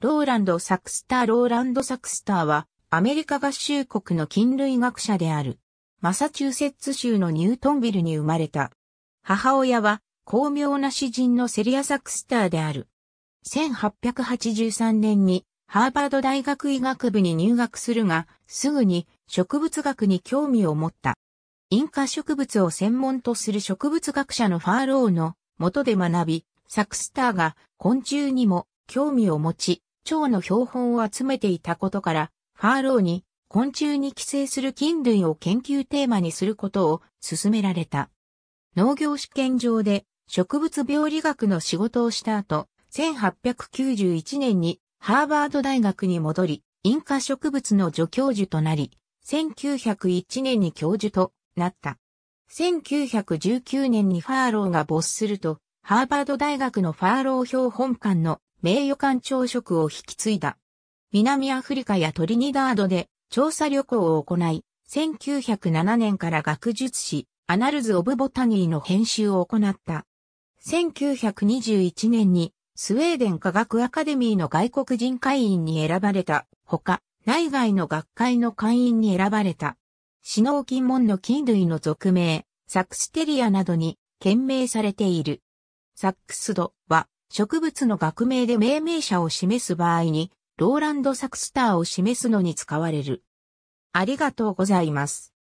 ローランド・サクスター・ローランド・サクスターは、アメリカ合衆国の菌類学者である。マサチューセッツ州のニュートンビルに生まれた。母親は、巧妙な詩人のセリア・サクスターである。1883年に、ハーバード大学医学部に入学するが、すぐに植物学に興味を持った。インカ植物を専門とする植物学者のファーローの元で学び、サクスターが昆虫にも興味を持ち、蝶の標本を集めていたことから、ファーローに昆虫に寄生する菌類を研究テーマにすることを勧められた。農業試験場で植物病理学の仕事をした後、1891年にハーバード大学に戻り、インカ植物の助教授となり、1901年に教授となった。1919年にファーローが没すると、ハーバード大学のファーロー標本館の名誉館朝職を引き継いだ。南アフリカやトリニダードで調査旅行を行い、1907年から学術誌、アナルズ・オブ・ボタニーの編集を行った。1921年にスウェーデン科学アカデミーの外国人会員に選ばれたほか、内外の学会の会員に選ばれた。死ン金門の菌類の属名、サクステリアなどに懸命されている。サックスドは植物の学名で命名者を示す場合に、ローランド・サクスターを示すのに使われる。ありがとうございます。